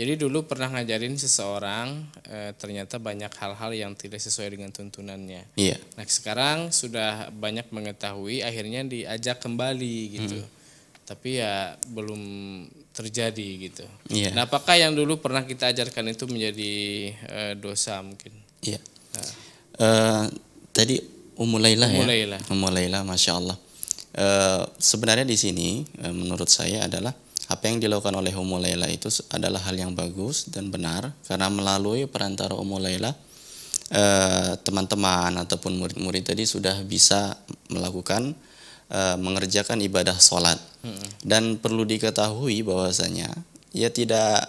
Jadi dulu pernah ngajarin seseorang e, ternyata banyak hal-hal yang tidak sesuai dengan tuntunannya. Iya. Nah sekarang sudah banyak mengetahui, akhirnya diajak kembali gitu. Hmm. Tapi ya belum terjadi gitu. Iya. Nah apakah yang dulu pernah kita ajarkan itu menjadi e, dosa mungkin? Iya. Nah. E, tadi umulailah ya. Umulailah. Umulailah, masya Allah. E, sebenarnya di sini e, menurut saya adalah apa yang dilakukan oleh Ummu Laila itu adalah hal yang bagus dan benar karena melalui perantara Ummu Laila eh, teman-teman ataupun murid-murid tadi sudah bisa melakukan eh, mengerjakan ibadah sholat hmm. dan perlu diketahui bahwasanya ya tidak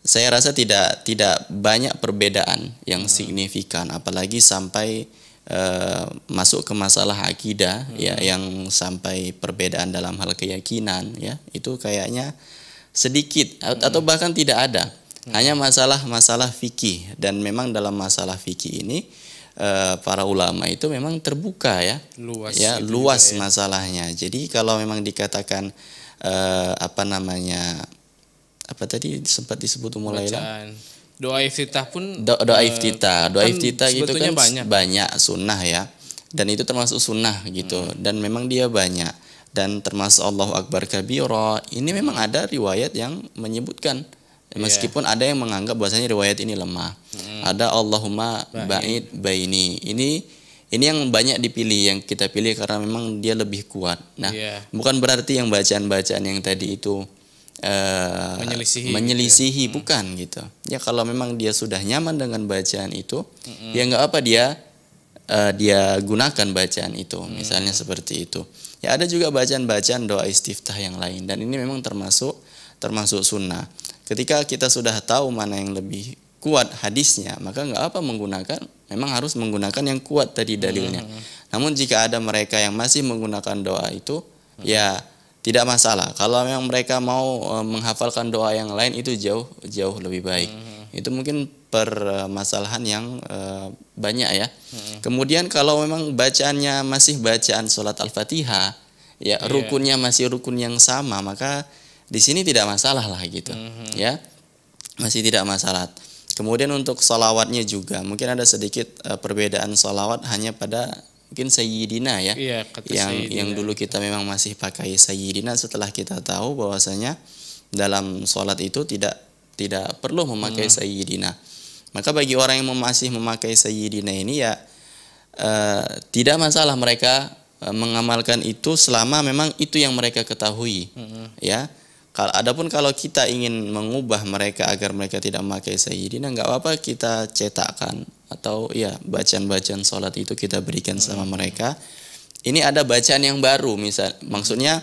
saya rasa tidak tidak banyak perbedaan yang hmm. signifikan apalagi sampai Eh, masuk ke masalah akidah ya, hmm. ya yang sampai perbedaan dalam hal keyakinan ya itu kayaknya sedikit hmm. atau bahkan tidak ada hmm. hanya masalah-masalah fikih dan memang dalam masalah fikih ini eh, para ulama itu memang terbuka ya luas ya luas juga, ya. masalahnya jadi kalau memang dikatakan eh, apa namanya apa tadi sempat disebut mulai doa iftitah pun Do, doa eh, iftitah doa kan iftitah gitu kan banyak. banyak sunnah ya dan itu termasuk sunnah gitu hmm. dan memang dia banyak dan termasuk Allahu Akbar kabira ini memang hmm. ada riwayat yang menyebutkan iya. meskipun yeah. ada yang menganggap bahwasanya riwayat ini lemah hmm. ada Allahumma ba'id baini ini ini yang banyak dipilih yang kita pilih karena memang dia lebih kuat nah yeah. bukan berarti yang bacaan-bacaan yang tadi itu Eh, menyelisihi, menyelisihi gitu. Ya. bukan hmm. gitu. Ya kalau memang dia sudah nyaman dengan bacaan itu, hmm. ya nggak apa dia uh, dia gunakan bacaan itu, hmm. misalnya seperti itu. Ya ada juga bacaan-bacaan doa istiftah yang lain dan ini memang termasuk termasuk sunnah. Ketika kita sudah tahu mana yang lebih kuat hadisnya, maka nggak apa menggunakan. Memang harus menggunakan yang kuat tadi dalilnya. Hmm. Namun jika ada mereka yang masih menggunakan doa itu, hmm. ya tidak masalah kalau yang mereka mau eh, menghafalkan doa yang lain itu jauh jauh lebih baik hmm. itu mungkin permasalahan yang eh, banyak ya hmm. kemudian kalau memang bacaannya masih bacaan sholat al-fatihah ya yeah. rukunnya masih rukun yang sama maka di sini tidak masalah lah gitu hmm. ya masih tidak masalah kemudian untuk sholawatnya juga mungkin ada sedikit eh, perbedaan sholawat hanya pada mungkin Sayyidina ya. ya kata yang Sayyidina. yang dulu kita memang masih pakai Sayyidina setelah kita tahu bahwasanya dalam sholat itu tidak tidak perlu memakai hmm. Sayyidina. Maka bagi orang yang masih memakai Sayyidina ini ya uh, tidak masalah mereka eh, mengamalkan itu selama memang itu yang mereka ketahui. Hmm. Ya. Kalau adapun kalau kita ingin mengubah mereka agar mereka tidak memakai sayyidina nggak apa-apa kita cetakkan atau ya bacaan-bacaan sholat itu kita berikan sama mereka. Ini ada bacaan yang baru, misal maksudnya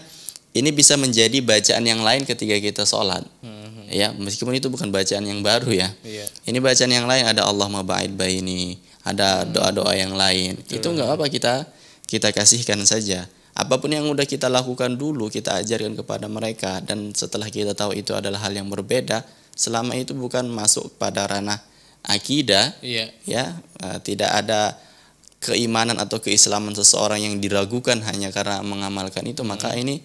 ini bisa menjadi bacaan yang lain ketika kita sholat. Hmm. Ya, meskipun itu bukan bacaan yang baru ya. Iya. Ini bacaan yang lain ada Allah ba'id baini, ada hmm. doa-doa yang lain. Itu iya. nggak apa kita kita kasihkan saja. Apapun yang udah kita lakukan dulu kita ajarkan kepada mereka dan setelah kita tahu itu adalah hal yang berbeda, selama itu bukan masuk pada ranah akidah iya. ya uh, tidak ada keimanan atau keislaman seseorang yang diragukan hanya karena mengamalkan itu hmm. maka ini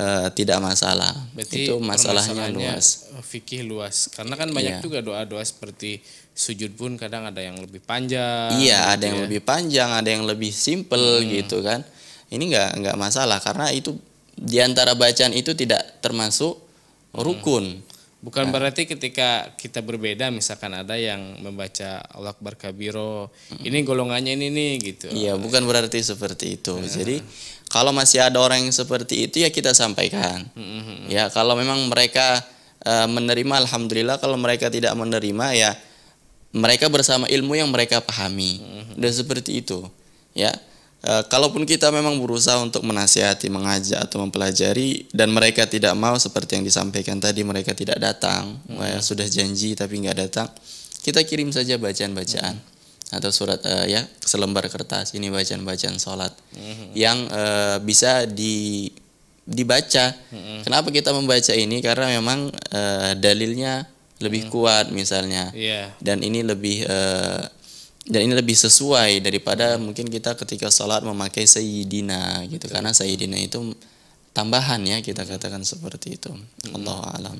uh, tidak masalah Berarti itu masalahnya luas fikih luas karena kan banyak iya. juga doa-doa seperti sujud pun kadang ada yang lebih panjang iya ada gitu yang ya. lebih panjang ada yang lebih simple hmm. gitu kan ini nggak nggak masalah karena itu diantara bacaan itu tidak termasuk hmm. rukun hmm. Bukan nah. berarti ketika kita berbeda misalkan ada yang membaca Allah Akbar Kabiro, hmm. ini golongannya ini nih gitu. Iya, bukan berarti seperti itu. Hmm. Jadi kalau masih ada orang yang seperti itu ya kita sampaikan. Hmm. Ya, kalau memang mereka e, menerima alhamdulillah, kalau mereka tidak menerima ya mereka bersama ilmu yang mereka pahami. Hmm. Dan seperti itu. Ya e, kalaupun kita memang berusaha untuk menasihati, mengajak atau mempelajari dan mereka tidak mau seperti yang disampaikan tadi mereka tidak datang, hmm. Wah, eh, sudah janji tapi nggak datang, kita kirim saja bacaan-bacaan hmm. atau surat e, ya selembar kertas ini bacaan-bacaan sholat hmm. yang e, bisa di dibaca. hmm Kenapa kita membaca ini? Karena memang e, dalilnya lebih hmm kuat misalnya. Yeah. Dan ini lebih uh, dan ini lebih sesuai daripada mungkin kita ketika sholat memakai sayyidina gitu karena sayyidina itu tambahan ya kita katakan seperti itu hmm. Allah alam